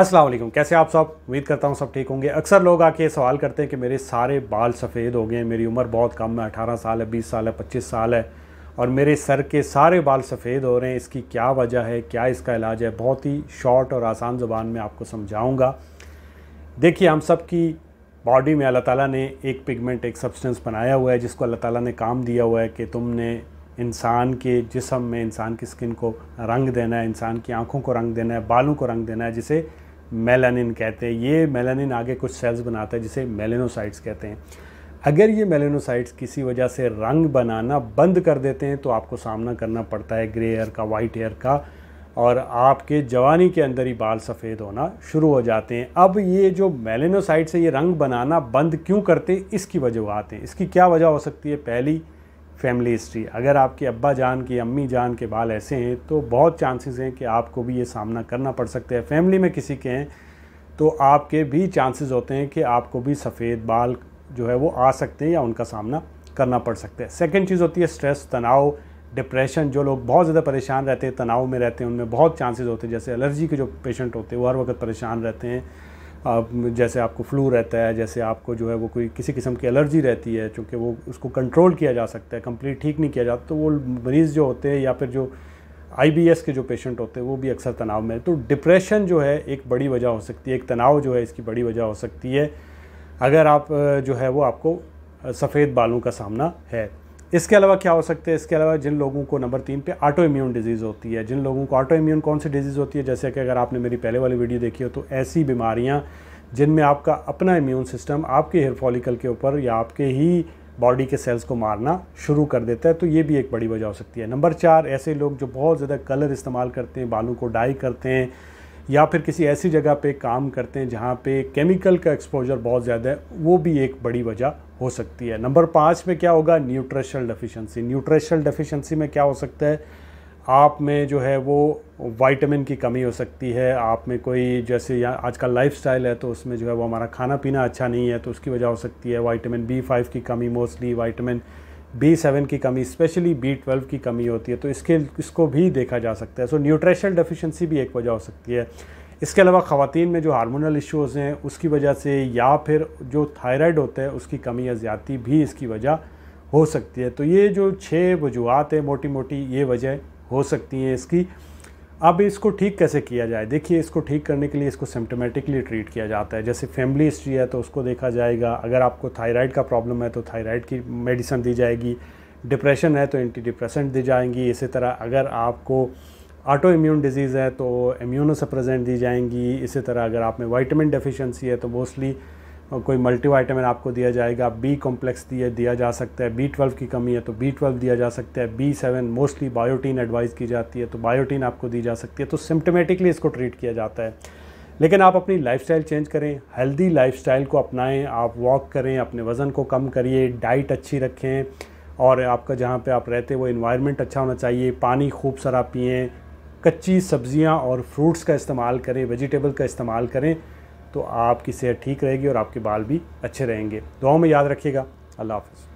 अस्सलाम वालेकुम कैसे आप सब उम्मीद करता हूँ सब ठीक होंगे अक्सर लोग आके सवाल करते हैं कि मेरे सारे बाल सफ़ेद हो गए हैं मेरी उम्र बहुत कम है अठारह साल है बीस साल है पच्चीस साल है और मेरे सर के सारे बाल सफ़ेद हो रहे हैं इसकी क्या वजह है क्या इसका इलाज है बहुत ही शॉर्ट और आसान ज़ुबान में आपको समझाऊँगा देखिए हम सब की बॉडी में अल्लाह ताला ने एक पिगमेंट एक सब्सटेंस बनाया हुआ है जिसको अल्लाह ताला ने काम दिया हुआ है कि तुमने इंसान के जिसम में इंसान की स्किन को रंग देना है इंसान की आँखों को रंग देना है बालों को रंग देना है जिसे मेलानिन कहते हैं ये मेलानिन आगे कुछ सेल्स बनाता है जिसे मेलेनोसाइट्स कहते हैं अगर ये मेलेनोसाइट्स किसी वजह से रंग बनाना बंद कर देते हैं तो आपको सामना करना पड़ता है ग्रे एयर का वाइट एयर का और आपके जवानी के अंदर ही बाल सफ़ेद होना शुरू हो जाते हैं अब ये जो मेलेनोसाइट्स है ये रंग बनाना बंद क्यों करते इसकी वजह आते हैं इसकी क्या वजह हो सकती है पहली फैमिली हिस्ट्री अगर आपके अब्बा जान की अम्मी जान के बाल ऐसे हैं तो बहुत चांसेस हैं कि आपको भी ये सामना करना पड़ सकता है फैमिली में किसी के हैं तो आपके भी चांसेस होते हैं कि आपको भी सफ़ेद बाल जो है वो आ सकते हैं या उनका सामना करना पड़ सकता है सेकेंड चीज़ होती है स्ट्रेस तनाव डिप्रेशन जो लोग बहुत ज़्यादा परेशान रहते हैं तनाव में रहते हैं उनमें बहुत चांसेस होते हैं जैसे एलर्जी के जो पेशेंट होते हैं वो हर वक्त परेशान रहते हैं आप जैसे आपको फ्लू रहता है जैसे आपको जो है वो कोई किसी किस्म की एलर्जी रहती है चूँकि वो उसको कंट्रोल किया जा सकता है कंप्लीट ठीक नहीं किया जाता तो वो मरीज़ जो होते हैं या फिर जो आई के जो पेशेंट होते हैं वो भी अक्सर तनाव में तो डिप्रेशन जो है एक बड़ी वजह हो सकती है एक तनाव जो है इसकी बड़ी वजह हो सकती है अगर आप जो है वो आपको सफ़ेद बालों का सामना है इसके अलावा क्या हो सकते हैं इसके अलावा जिन लोगों को नंबर तीन पे ऑटो इम्यून डिजीज़ होती है जिन लोगों को ऑटो इम्यून कौन सी डिजीज़ होती है जैसे कि अगर आपने मेरी पहले वाली वीडियो देखी हो तो ऐसी बीमारियाँ जिनमें आपका अपना इम्यून सिस्टम आपके हेयर फॉलिकल के ऊपर या आपके ही बॉडी के सेल्स को मारना शुरू कर देता है तो ये भी एक बड़ी वजह हो सकती है नंबर चार ऐसे लोग जो बहुत ज़्यादा कलर इस्तेमाल करते हैं बालों को डाई करते हैं या फिर किसी ऐसी जगह पे काम करते हैं जहाँ पे केमिकल का एक्सपोजर बहुत ज़्यादा है वो भी एक बड़ी वजह हो सकती है नंबर पाँच में क्या होगा न्यूट्रिशनल डेफिशिएंसी न्यूट्रिशनल डेफिशिएंसी में क्या हो सकता है आप में जो है वो वाइटामिन की कमी हो सकती है आप में कोई जैसे यहाँ आज का लाइफ है तो उसमें जो है वो हमारा खाना पीना अच्छा नहीं है तो उसकी वजह हो सकती है वाइटामिन बी फाइव की कमी मोस्टली वाइटामिन बी सेवन की कमी स्पेशली बी ट्वेल्व की कमी होती है तो इसके इसको भी देखा जा सकता है सो न्यूट्रिशनल डेफिशिएंसी भी एक वजह हो सकती है इसके अलावा ख़वान में जो हार्मोनल इश्यूज़ हैं उसकी वजह से या फिर जो थायराइड होता है उसकी कमी या ज़्यादा भी इसकी वजह हो सकती है तो ये जो छः वजूहत हैं मोटी मोटी ये वजह हो सकती हैं इसकी अब इसको ठीक कैसे किया जाए देखिए इसको ठीक करने के लिए इसको सिम्टोमेटिकली ट्रीट किया जाता है जैसे फैमिली हिस्ट्री है तो उसको देखा जाएगा अगर आपको थायराइड का प्रॉब्लम है तो थायराइड की मेडिसन दी जाएगी डिप्रेशन है तो एंटी डिप्रेशन दी जाएंगी इसी तरह अगर आपको ऑटो इम्यून डिजीज़ है तो प्रजेंट दी जाएंगी इसी तरह अगर आप में वाइटामिन डेफिशिएंसी है तो मोस्टली कोई मल्टी मल्टीवाइटामिन आपको दिया जाएगा बी कॉम्प्लेक्स दिया दिया जा सकता है बी ट्वेल्व की कमी है तो बी ट्वेल्व दिया जा सकता है B seven mostly biotin advice की जाती है तो बायोटीन आपको दी जा सकती है तो सिम्टोमेटिकली इसको ट्रीट किया जाता है लेकिन आप अपनी स्टाइल चेंज करें हेल्दी स्टाइल को अपनाएं आप वॉक करें अपने वज़न को कम करिए डाइट अच्छी रखें और आपका जहाँ पे आप रहते हैं वो इन्वायरमेंट अच्छा होना चाहिए पानी खूब सारा पिएँ कच्ची सब्जियां और फ्रूट्स का इस्तेमाल करें वेजिटेबल का इस्तेमाल करें तो आपकी सेहत ठीक रहेगी और आपके बाल भी अच्छे रहेंगे दुआओं में याद रखिएगा अल्लाह हाफ़